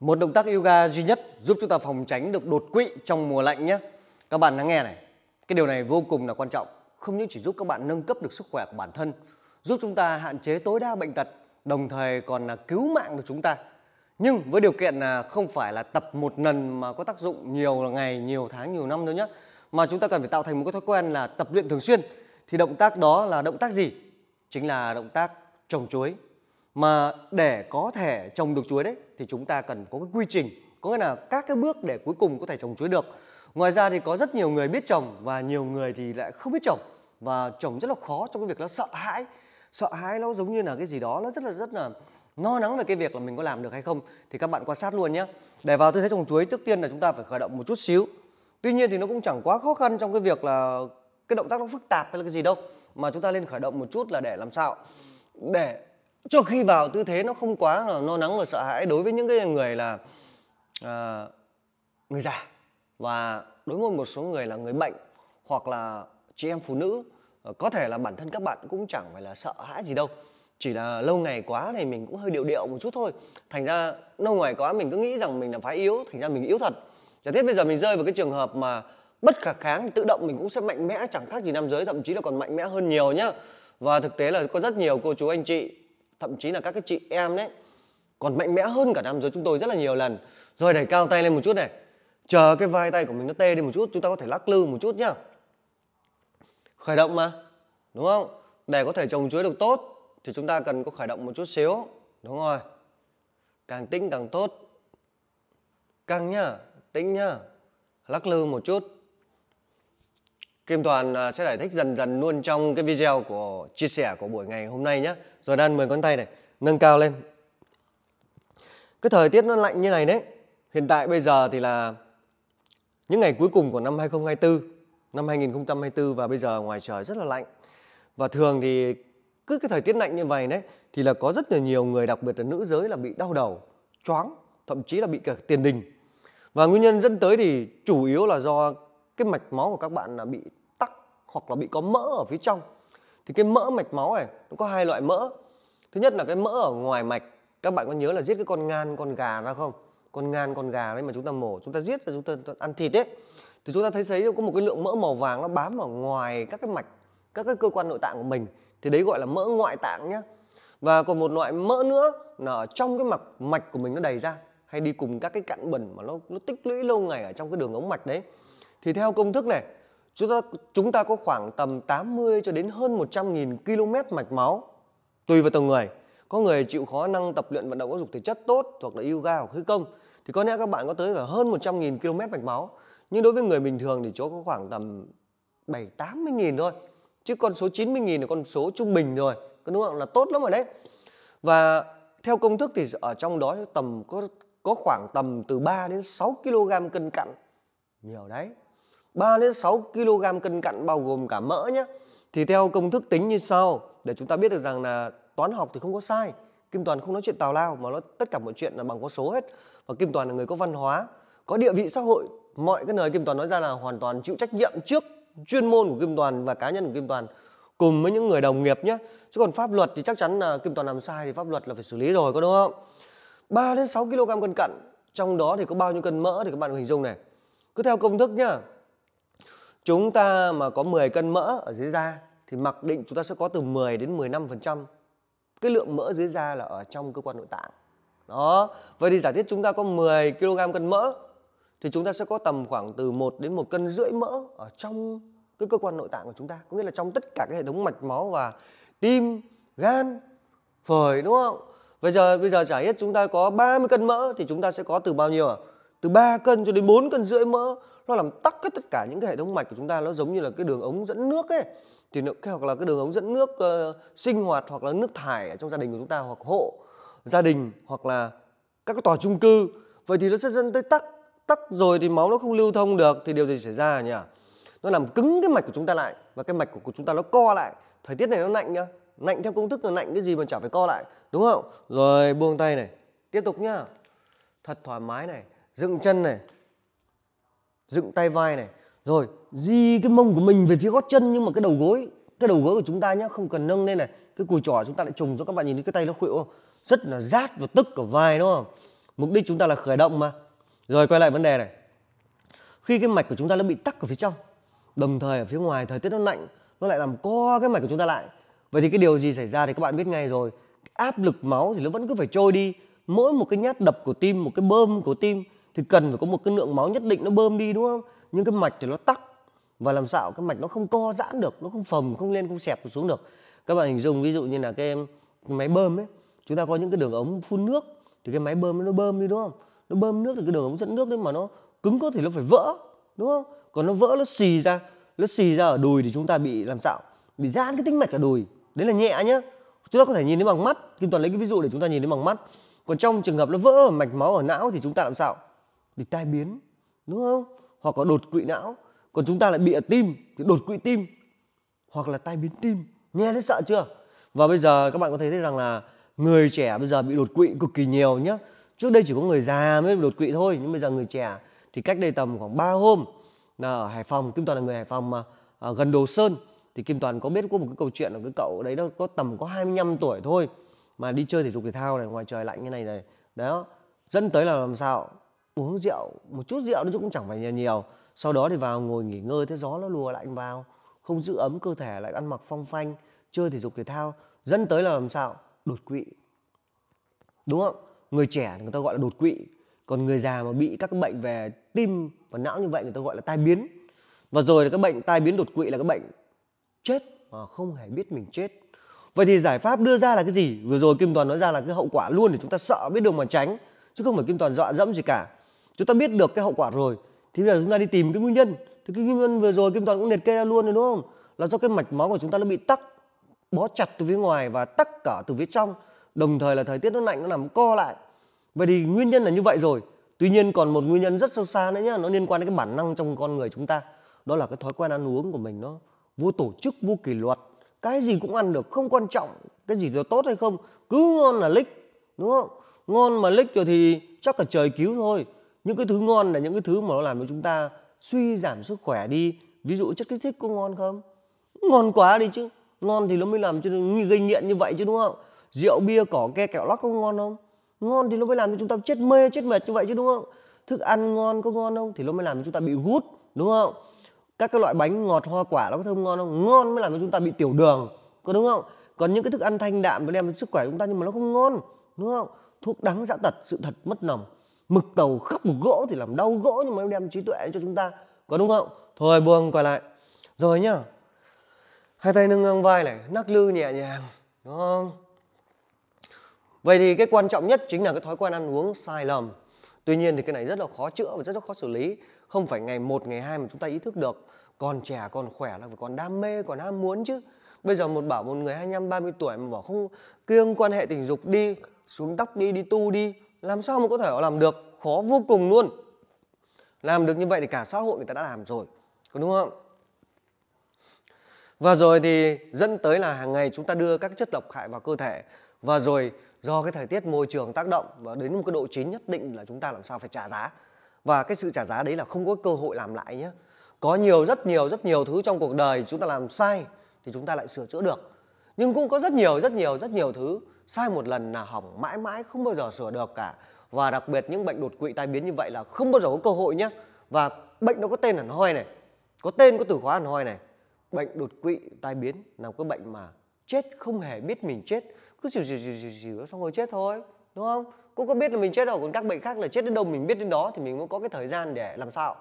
Một động tác yoga duy nhất giúp chúng ta phòng tránh được đột quỵ trong mùa lạnh nhé. Các bạn lắng nghe này, cái điều này vô cùng là quan trọng, không những chỉ giúp các bạn nâng cấp được sức khỏe của bản thân, giúp chúng ta hạn chế tối đa bệnh tật, đồng thời còn là cứu mạng được chúng ta. Nhưng với điều kiện là không phải là tập một lần mà có tác dụng nhiều ngày, nhiều tháng, nhiều năm nữa nhé, mà chúng ta cần phải tạo thành một cái thói quen là tập luyện thường xuyên. Thì động tác đó là động tác gì? Chính là động tác trồng chuối mà để có thể trồng được chuối đấy thì chúng ta cần có cái quy trình có nghĩa là các cái bước để cuối cùng có thể trồng chuối được ngoài ra thì có rất nhiều người biết trồng và nhiều người thì lại không biết trồng và trồng rất là khó trong cái việc nó sợ hãi sợ hãi nó giống như là cái gì đó nó rất là rất là no nắng về cái việc là mình có làm được hay không thì các bạn quan sát luôn nhé để vào tư thế trồng chuối trước tiên là chúng ta phải khởi động một chút xíu tuy nhiên thì nó cũng chẳng quá khó khăn trong cái việc là cái động tác nó phức tạp hay là cái gì đâu mà chúng ta nên khởi động một chút là để làm sao để cho khi vào tư thế nó không quá là lo lắng và sợ hãi đối với những cái người là à, người già và đối với một số người là người bệnh hoặc là chị em phụ nữ ờ, có thể là bản thân các bạn cũng chẳng phải là sợ hãi gì đâu chỉ là lâu ngày quá thì mình cũng hơi điệu điệu một chút thôi thành ra lâu ngày quá mình cứ nghĩ rằng mình là phái yếu thành ra mình yếu thật giả thiết bây giờ mình rơi vào cái trường hợp mà bất khả kháng tự động mình cũng sẽ mạnh mẽ chẳng khác gì nam giới thậm chí là còn mạnh mẽ hơn nhiều nhá và thực tế là có rất nhiều cô chú anh chị thậm chí là các cái chị em đấy còn mạnh mẽ hơn cả nam giới chúng tôi rất là nhiều lần rồi đẩy cao tay lên một chút này chờ cái vai tay của mình nó tê đi một chút chúng ta có thể lắc lư một chút nhá khởi động mà đúng không để có thể trồng chuối được tốt thì chúng ta cần có khởi động một chút xíu đúng rồi càng tĩnh càng tốt căng nhá tĩnh nhá lắc lư một chút Kim Toàn à, sẽ giải thích dần dần luôn trong cái video của chia sẻ của buổi ngày hôm nay nhé. Rồi đan 10 con tay này, nâng cao lên. Cái thời tiết nó lạnh như này đấy. Hiện tại bây giờ thì là những ngày cuối cùng của năm 2024, năm 2024 và bây giờ ngoài trời rất là lạnh. Và thường thì cứ cái thời tiết lạnh như vậy đấy thì là có rất là nhiều người đặc biệt là nữ giới là bị đau đầu, choáng, thậm chí là bị cả tiền đình. Và nguyên nhân dẫn tới thì chủ yếu là do cái mạch máu của các bạn là bị tắc hoặc là bị có mỡ ở phía trong thì cái mỡ mạch máu này nó có hai loại mỡ thứ nhất là cái mỡ ở ngoài mạch các bạn có nhớ là giết cái con ngan con gà ra không con ngan con gà đấy mà chúng ta mổ chúng ta giết rồi chúng ta ăn thịt đấy thì chúng ta thấy thấy có một cái lượng mỡ màu vàng nó bám ở ngoài các cái mạch các cái cơ quan nội tạng của mình thì đấy gọi là mỡ ngoại tạng nhá và còn một loại mỡ nữa là ở trong cái mạch mạch của mình nó đầy ra hay đi cùng các cái cặn bẩn mà nó nó tích lũy lâu ngày ở trong cái đường ống mạch đấy thì theo công thức này chúng ta chúng ta có khoảng tầm 80 cho đến hơn 100.000 km mạch máu. Tùy vào từng người, có người chịu khó năng tập luyện vận động giáo dục thể chất tốt hoặc là yoga hoặc khí công thì có lẽ các bạn có tới cả hơn 100.000 km mạch máu. Nhưng đối với người bình thường thì chỗ có khoảng tầm 7 80.000 thôi. Chứ con số 90.000 là con số trung bình rồi. có đúng không? Là tốt lắm rồi đấy. Và theo công thức thì ở trong đó tầm có có khoảng tầm từ 3 đến 6 kg cân cặn. Nhiều đấy. 3 đến 6 kg cân cặn bao gồm cả mỡ nhé. Thì theo công thức tính như sau để chúng ta biết được rằng là toán học thì không có sai. Kim Toàn không nói chuyện tào lao mà nó tất cả mọi chuyện là bằng con số hết. Và Kim Toàn là người có văn hóa, có địa vị xã hội. Mọi cái lời Kim Toàn nói ra là hoàn toàn chịu trách nhiệm trước chuyên môn của Kim Toàn và cá nhân của Kim Toàn cùng với những người đồng nghiệp nhé. Chứ còn pháp luật thì chắc chắn là Kim Toàn làm sai thì pháp luật là phải xử lý rồi có đúng không? 3 đến 6 kg cân cặn, trong đó thì có bao nhiêu cân mỡ thì các bạn hình dung này. Cứ theo công thức nhá, chúng ta mà có 10 cân mỡ ở dưới da thì mặc định chúng ta sẽ có từ 10 đến 15% cái lượng mỡ dưới da là ở trong cơ quan nội tạng. Đó, vậy thì giả thiết chúng ta có 10 kg cân mỡ thì chúng ta sẽ có tầm khoảng từ 1 đến 1 cân rưỡi mỡ ở trong cái cơ quan nội tạng của chúng ta, có nghĩa là trong tất cả cái hệ thống mạch máu và tim, gan, phổi đúng không? Bây giờ bây giờ giả thiết chúng ta có 30 cân mỡ thì chúng ta sẽ có từ bao nhiêu ạ? À? từ 3 cân cho đến 4 cân rưỡi mỡ nó làm tắc hết tất cả những cái hệ thống mạch của chúng ta nó giống như là cái đường ống dẫn nước ấy thì nó, hoặc là cái đường ống dẫn nước uh, sinh hoạt hoặc là nước thải ở trong gia đình của chúng ta hoặc hộ gia đình hoặc là các cái tòa chung cư vậy thì nó sẽ dẫn tới tắc tắc rồi thì máu nó không lưu thông được thì điều gì xảy ra nhỉ nó làm cứng cái mạch của chúng ta lại và cái mạch của chúng ta nó co lại thời tiết này nó lạnh nhá lạnh theo công thức là lạnh cái gì mà chả phải co lại đúng không rồi buông tay này tiếp tục nhá thật thoải mái này dựng chân này dựng tay vai này rồi di cái mông của mình về phía gót chân nhưng mà cái đầu gối cái đầu gối của chúng ta nhé, không cần nâng lên này cái cùi trỏ chúng ta lại trùng cho các bạn nhìn thấy cái tay nó khuỵu rất là rát và tức ở vai đúng không mục đích chúng ta là khởi động mà rồi quay lại vấn đề này khi cái mạch của chúng ta nó bị tắc ở phía trong đồng thời ở phía ngoài thời tiết nó lạnh nó lại làm co cái mạch của chúng ta lại vậy thì cái điều gì xảy ra thì các bạn biết ngay rồi cái áp lực máu thì nó vẫn cứ phải trôi đi mỗi một cái nhát đập của tim một cái bơm của tim thì cần phải có một cái lượng máu nhất định nó bơm đi đúng không nhưng cái mạch thì nó tắc và làm sao cái mạch nó không co giãn được nó không phồng không lên không xẹp xuống được các bạn hình dung ví dụ như là cái máy bơm ấy chúng ta có những cái đường ống phun nước thì cái máy bơm nó bơm đi đúng không nó bơm nước thì cái đường ống dẫn nước đấy mà nó cứng có thể nó phải vỡ đúng không còn nó vỡ nó xì ra nó xì ra ở đùi thì chúng ta bị làm sao bị giãn cái tĩnh mạch ở đùi đấy là nhẹ nhá chúng ta có thể nhìn thấy bằng mắt kim toàn lấy cái ví dụ để chúng ta nhìn thấy bằng mắt còn trong trường hợp nó vỡ ở mạch máu ở não thì chúng ta làm sao thì tai biến đúng không hoặc có đột quỵ não còn chúng ta lại bị ở tim thì đột quỵ tim hoặc là tai biến tim nghe thấy sợ chưa và bây giờ các bạn có thể thấy rằng là người trẻ bây giờ bị đột quỵ cực kỳ nhiều nhá. trước đây chỉ có người già mới đột quỵ thôi nhưng bây giờ người trẻ thì cách đây tầm khoảng 3 hôm là ở Hải Phòng Kim Toàn là người Hải Phòng mà à, gần Đồ Sơn thì Kim Toàn có biết có một cái câu chuyện là cái cậu đấy nó có tầm có 25 tuổi thôi mà đi chơi thể dục thể thao này ngoài trời lạnh như này này đó dẫn tới là làm sao uống rượu một chút rượu nó chứ cũng chẳng phải là nhiều sau đó thì vào ngồi nghỉ ngơi thế gió nó lùa lạnh vào không giữ ấm cơ thể lại ăn mặc phong phanh chơi thể dục thể thao dẫn tới là làm sao đột quỵ đúng không người trẻ người ta gọi là đột quỵ còn người già mà bị các bệnh về tim và não như vậy người ta gọi là tai biến và rồi là các bệnh tai biến đột quỵ là các bệnh chết mà không hề biết mình chết vậy thì giải pháp đưa ra là cái gì vừa rồi kim toàn nói ra là cái hậu quả luôn để chúng ta sợ biết đường mà tránh chứ không phải kim toàn dọa dẫm gì cả chúng ta biết được cái hậu quả rồi thì bây giờ chúng ta đi tìm cái nguyên nhân thì cái nguyên nhân vừa rồi kim toàn cũng liệt kê ra luôn rồi đúng không là do cái mạch máu của chúng ta nó bị tắc bó chặt từ phía ngoài và tắc cả từ phía trong đồng thời là thời tiết nó lạnh nó làm co lại vậy thì nguyên nhân là như vậy rồi tuy nhiên còn một nguyên nhân rất sâu xa nữa nhá nó liên quan đến cái bản năng trong con người chúng ta đó là cái thói quen ăn uống của mình nó vô tổ chức vô kỷ luật cái gì cũng ăn được không quan trọng cái gì là tốt hay không cứ ngon là lích đúng không ngon mà lích rồi thì chắc cả trời cứu thôi những cái thứ ngon là những cái thứ mà nó làm cho chúng ta suy giảm sức khỏe đi ví dụ chất kích thích có ngon không ngon quá đi chứ ngon thì nó mới làm cho gây nghiện như vậy chứ đúng không rượu bia cỏ ke kẹo lắc có ngon không ngon thì nó mới làm cho chúng ta chết mê chết mệt như vậy chứ đúng không thức ăn ngon có ngon không thì nó mới làm cho chúng ta bị gút đúng không các cái loại bánh ngọt hoa quả nó có thơm ngon không ngon mới làm cho chúng ta bị tiểu đường có đúng không còn những cái thức ăn thanh đạm nó đem sức khỏe chúng ta nhưng mà nó không ngon đúng không thuốc đắng dã tật sự thật mất lòng mực tàu khắp một gỗ thì làm đau gỗ nhưng mà đem trí tuệ cho chúng ta có đúng không thôi buông quay lại rồi nhá hai tay nâng ngang vai này nắc lư nhẹ nhàng đúng không vậy thì cái quan trọng nhất chính là cái thói quen ăn uống sai lầm tuy nhiên thì cái này rất là khó chữa và rất là khó xử lý không phải ngày một ngày hai mà chúng ta ý thức được còn trẻ còn khỏe là còn đam mê còn ham muốn chứ bây giờ một bảo một người 25 30 tuổi mà bảo không kiêng quan hệ tình dục đi xuống tóc đi đi tu đi làm sao mà có thể họ làm được khó vô cùng luôn làm được như vậy thì cả xã hội người ta đã làm rồi có đúng không và rồi thì dẫn tới là hàng ngày chúng ta đưa các chất độc hại vào cơ thể và rồi do cái thời tiết môi trường tác động và đến một cái độ chín nhất định là chúng ta làm sao phải trả giá và cái sự trả giá đấy là không có cơ hội làm lại nhé có nhiều rất nhiều rất nhiều thứ trong cuộc đời chúng ta làm sai thì chúng ta lại sửa chữa được nhưng cũng có rất nhiều rất nhiều rất nhiều thứ sai một lần là hỏng mãi mãi không bao giờ sửa được cả và đặc biệt những bệnh đột quỵ tai biến như vậy là không bao giờ có cơ hội nhé và bệnh nó có tên hẳn hoi này có tên có từ khóa hẳn hoi này bệnh đột quỵ tai biến là một cái bệnh mà chết không hề biết mình chết cứ xìu xìu xìu xìu xong rồi chết thôi đúng không cũng có biết là mình chết rồi còn các bệnh khác là chết đến đâu mình biết đến đó thì mình mới có cái thời gian để làm sao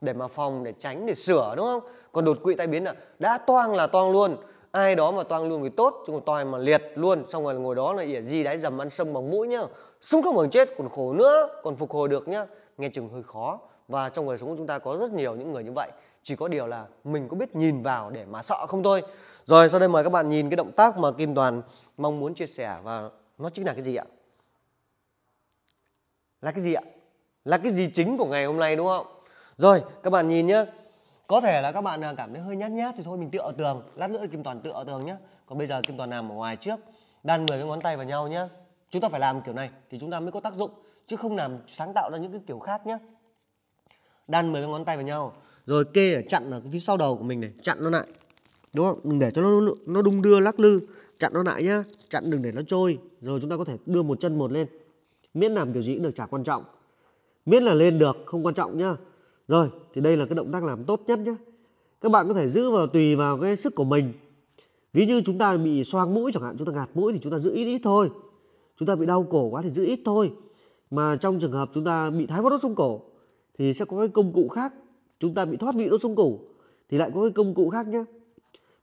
để mà phòng để tránh để sửa đúng không còn đột quỵ tai biến là đã toang là toang luôn ai đó mà toang luôn người tốt chứ còn toi mà liệt luôn xong rồi ngồi đó là ỉa di đáy dầm ăn sâm bằng mũi nhá sống không bằng chết còn khổ nữa còn phục hồi được nhá nghe chừng hơi khó và trong đời sống của chúng ta có rất nhiều những người như vậy chỉ có điều là mình có biết nhìn vào để mà sợ không thôi rồi sau đây mời các bạn nhìn cái động tác mà kim toàn mong muốn chia sẻ và nó chính là cái gì ạ là cái gì ạ là cái gì chính của ngày hôm nay đúng không rồi các bạn nhìn nhé có thể là các bạn à, cảm thấy hơi nhát nhát thì thôi mình tựa tường lát nữa kim toàn tựa tường nhé còn bây giờ kim toàn làm ở ngoài trước đan 10 cái ngón tay vào nhau nhé chúng ta phải làm kiểu này thì chúng ta mới có tác dụng chứ không làm sáng tạo ra những cái kiểu khác nhé đan 10 cái ngón tay vào nhau rồi kê ở chặn ở phía sau đầu của mình này chặn nó lại đúng không đừng để cho nó nó đung đưa lắc lư chặn nó lại nhá chặn đừng để nó trôi rồi chúng ta có thể đưa một chân một lên miễn làm kiểu gì cũng được chả quan trọng miễn là lên được không quan trọng nhá rồi, thì đây là cái động tác làm tốt nhất nhé. Các bạn có thể giữ vào tùy vào cái sức của mình. Ví như chúng ta bị xoang mũi chẳng hạn, chúng ta ngạt mũi thì chúng ta giữ ít ít thôi. Chúng ta bị đau cổ quá thì giữ ít thôi. Mà trong trường hợp chúng ta bị thái võ đốt sống cổ thì sẽ có cái công cụ khác. Chúng ta bị thoát vị đốt sống cổ thì lại có cái công cụ khác nhé.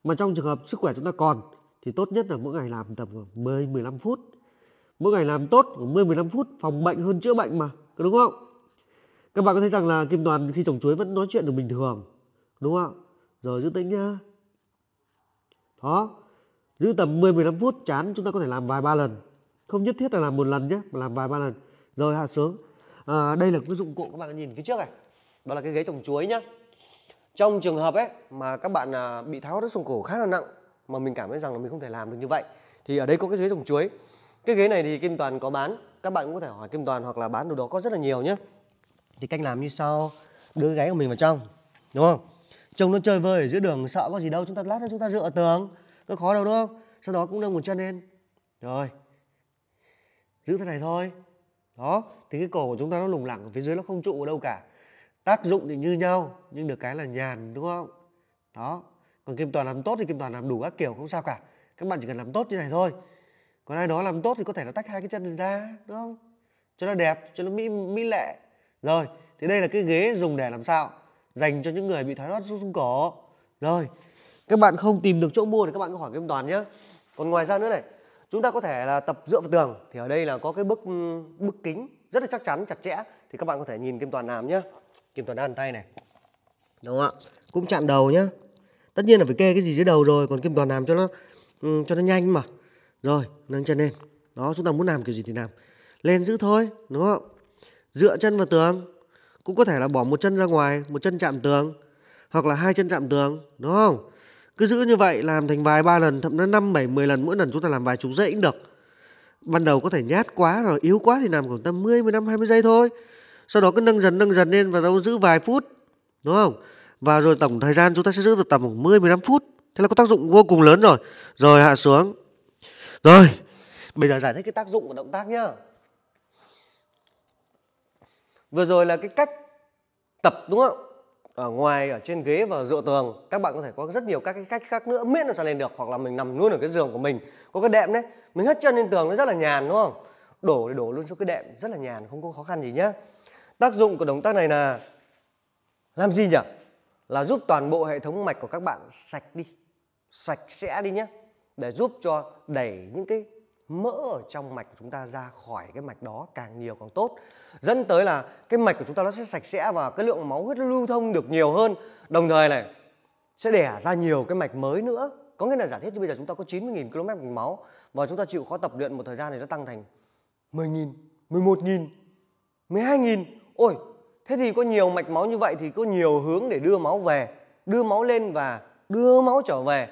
Mà trong trường hợp sức khỏe chúng ta còn thì tốt nhất là mỗi ngày làm tầm 10 15 phút. Mỗi ngày làm tốt 10 15 phút phòng bệnh hơn chữa bệnh mà, có đúng không? các bạn có thấy rằng là kim toàn khi trồng chuối vẫn nói chuyện được bình thường đúng không rồi giữ tĩnh nhá đó giữ tầm 10-15 phút chán chúng ta có thể làm vài ba lần không nhất thiết là làm một lần nhé mà làm vài ba lần rồi hạ xuống à, đây là cái dụng cụ các bạn nhìn phía trước này đó là cái ghế trồng chuối nhá trong trường hợp ấy mà các bạn à, bị tháo đốt sống cổ khá là nặng mà mình cảm thấy rằng là mình không thể làm được như vậy thì ở đây có cái ghế trồng chuối cái ghế này thì kim toàn có bán các bạn cũng có thể hỏi kim toàn hoặc là bán đồ đó có rất là nhiều nhé thì cách làm như sau đưa cái gáy của mình vào trong đúng không chồng nó chơi vơi ở giữa đường sợ có gì đâu chúng ta lát nữa chúng ta dựa tường có khó đâu đúng không sau đó cũng nâng một chân lên rồi giữ thế này thôi đó thì cái cổ của chúng ta nó lủng lẳng ở phía dưới nó không trụ ở đâu cả tác dụng thì như nhau nhưng được cái là nhàn đúng không đó còn kim toàn làm tốt thì kim toàn làm đủ các kiểu không sao cả các bạn chỉ cần làm tốt như này thôi còn ai đó làm tốt thì có thể là tách hai cái chân ra đúng không cho nó đẹp cho nó mỹ mỹ lệ rồi, thì đây là cái ghế dùng để làm sao? Dành cho những người bị thoái thoát xương cổ. Rồi, các bạn không tìm được chỗ mua thì các bạn cứ hỏi Kim Toàn nhé. Còn ngoài ra nữa này, chúng ta có thể là tập dựa vào tường. Thì ở đây là có cái bức bức kính rất là chắc chắn, chặt chẽ. Thì các bạn có thể nhìn Kim Toàn làm nhé. Kim Toàn đan tay này. Đúng không ạ? Cũng chặn đầu nhé. Tất nhiên là phải kê cái gì dưới đầu rồi, còn Kim Toàn làm cho nó ừ, cho nó nhanh mà. Rồi, nâng chân lên. Đó, chúng ta muốn làm kiểu gì thì làm. Lên giữ thôi, đúng không? dựa chân vào tường cũng có thể là bỏ một chân ra ngoài một chân chạm tường hoặc là hai chân chạm tường đúng không cứ giữ như vậy làm thành vài ba lần thậm chí năm bảy mười lần mỗi lần chúng ta làm vài chục giây cũng được ban đầu có thể nhát quá rồi yếu quá thì làm khoảng tầm năm hai mươi giây thôi sau đó cứ nâng dần nâng dần lên và đâu giữ vài phút đúng không và rồi tổng thời gian chúng ta sẽ giữ được tầm khoảng mười mười năm phút thế là có tác dụng vô cùng lớn rồi rồi hạ xuống rồi bây giờ giải thích cái tác dụng của động tác nhá Vừa rồi là cái cách tập đúng không? Ở ngoài, ở trên ghế và dựa tường Các bạn có thể có rất nhiều các cái cách khác nữa Miễn là sao lên được Hoặc là mình nằm luôn ở cái giường của mình Có cái đệm đấy Mình hất chân lên tường nó rất là nhàn đúng không? Đổ thì đổ luôn xuống cái đệm Rất là nhàn, không có khó khăn gì nhá Tác dụng của động tác này là Làm gì nhỉ? Là giúp toàn bộ hệ thống mạch của các bạn sạch đi Sạch sẽ đi nhé Để giúp cho đẩy những cái mỡ ở trong mạch của chúng ta ra khỏi cái mạch đó càng nhiều càng tốt dẫn tới là cái mạch của chúng ta nó sẽ sạch sẽ và cái lượng máu huyết lưu thông được nhiều hơn đồng thời này sẽ đẻ ra nhiều cái mạch mới nữa có nghĩa là giả thiết như bây giờ chúng ta có 90.000 km mạch máu và chúng ta chịu khó tập luyện một thời gian thì nó tăng thành 10.000, 11.000, 12.000. Ôi, thế thì có nhiều mạch máu như vậy thì có nhiều hướng để đưa máu về, đưa máu lên và đưa máu trở về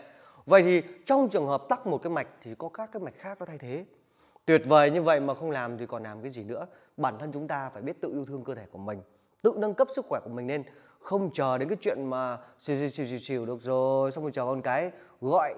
Vậy thì trong trường hợp tắc một cái mạch thì có các cái mạch khác nó thay thế. Tuyệt vời như vậy mà không làm thì còn làm cái gì nữa. Bản thân chúng ta phải biết tự yêu thương cơ thể của mình, tự nâng cấp sức khỏe của mình nên không chờ đến cái chuyện mà xìu xìu xìu xìu được rồi xong rồi chờ con cái gọi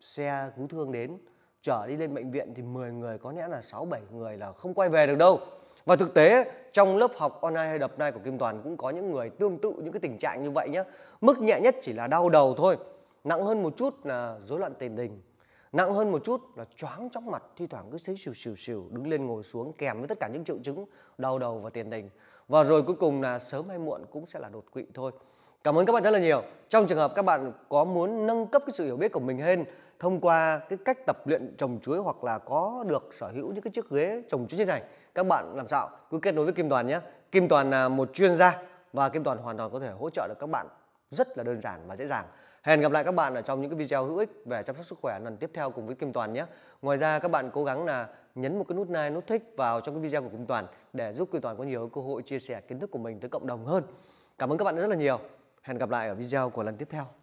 xe cứu thương đến chở đi lên bệnh viện thì 10 người có lẽ là 6 7 người là không quay về được đâu. Và thực tế trong lớp học online hay đập này của Kim Toàn cũng có những người tương tự những cái tình trạng như vậy nhé. Mức nhẹ nhất chỉ là đau đầu thôi nặng hơn một chút là rối loạn tiền đình nặng hơn một chút là choáng chóng mặt thi thoảng cứ thấy xìu xìu xìu đứng lên ngồi xuống kèm với tất cả những triệu chứng đau đầu và tiền đình và rồi cuối cùng là sớm hay muộn cũng sẽ là đột quỵ thôi cảm ơn các bạn rất là nhiều trong trường hợp các bạn có muốn nâng cấp cái sự hiểu biết của mình hơn thông qua cái cách tập luyện trồng chuối hoặc là có được sở hữu những cái chiếc ghế trồng chuối như này các bạn làm sao cứ kết nối với kim toàn nhé kim toàn là một chuyên gia và kim toàn hoàn toàn có thể hỗ trợ được các bạn rất là đơn giản và dễ dàng Hẹn gặp lại các bạn ở trong những cái video hữu ích về chăm sóc sức khỏe lần tiếp theo cùng với Kim Toàn nhé. Ngoài ra các bạn cố gắng là nhấn một cái nút like, nút thích vào trong cái video của Kim Toàn để giúp Kim Toàn có nhiều cơ hội chia sẻ kiến thức của mình tới cộng đồng hơn. Cảm ơn các bạn rất là nhiều. Hẹn gặp lại ở video của lần tiếp theo.